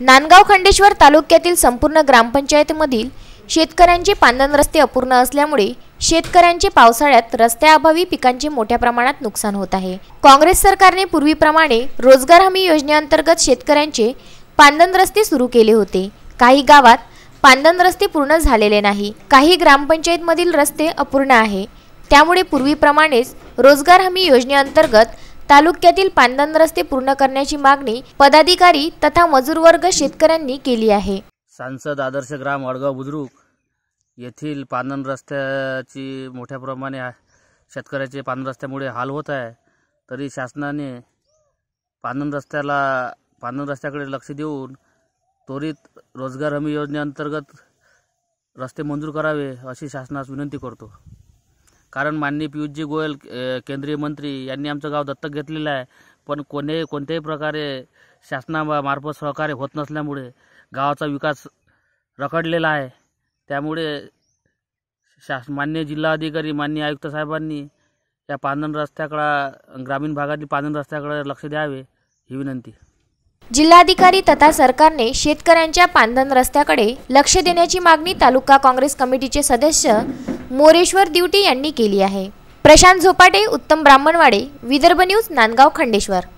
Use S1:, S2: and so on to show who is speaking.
S1: नांदगाव खंडेश्वर तालुक्यातील संपूर्ण ग्रामपंचायतीमधील शेतकऱ्यांचे पांदन रस्ते अपूर्ण असल्यामुळे शेतकऱ्यांचे पावसाळ्यात रस्त्याअभावी पिकांचे मोठ्या प्रमाणात नुकसान होत आहे काँग्रेस सरकारने पूर्वीप्रमाणे रोजगार हमी योजनेअंतर्गत शेतकऱ्यांचे पांदन रस्ते सुरू केले होते काही गावात पांदन रस्ते पूर्ण झालेले नाही काही ग्रामपंचायतमधील रस्ते अपूर्ण आहे त्यामुळे पूर्वीप्रमाणेच रोजगार हमी योजनेअंतर्गत तालुक्यातील पांदन रस्ते पूर्ण करण्याची मागणी पदाधिकारी तथा मजूर वर्ग शेतकऱ्यांनी केली आहे
S2: सांसद आदर्श ग्राम वडगाव बुद्रुक येथील पानन रस्त्याची मोठ्या प्रमाणे शेतकऱ्याचे पानन रस्त्यामुळे हाल होत आहे तरी शासनाने पानन रस्त्याला पानन रस्त्याकडे लक्ष देऊन त्वरित रोजगार हमी योजनेअंतर्गत रस्ते मंजूर करावे अशी शासनास विनंती करतो कारण माननीय पियुषजी गोयल केंद्रीय मंत्री यांनी आमचं गाव दत्तक घेतलेलं आहे पण कोणी कोणत्याही प्रकारे शासनामार्फत सहकार्य होत नसल्यामुळे गावाचा विकास रखडलेला आहे त्यामुळे शास मान्य जिल्हाधिकारी मान्य आयुक्त साहेबांनी या पांधन रस्त्याकडा ग्रामीण भागातील पांधन रस्त्याकडे लक्ष द्यावे ही विनंती
S1: जिल्हाधिकारी तथा सरकारने शेतकऱ्यांच्या पांधन रस्त्याकडे लक्ष देण्याची मागणी तालुका काँग्रेस कमिटीचे सदस्य मोरेश्वर दिवटे यांनी केली आहे प्रशांत झोपाटे उत्तम ब्राह्मणवाडे विदर्भ न्यूज नांदगाव खंडेश्वर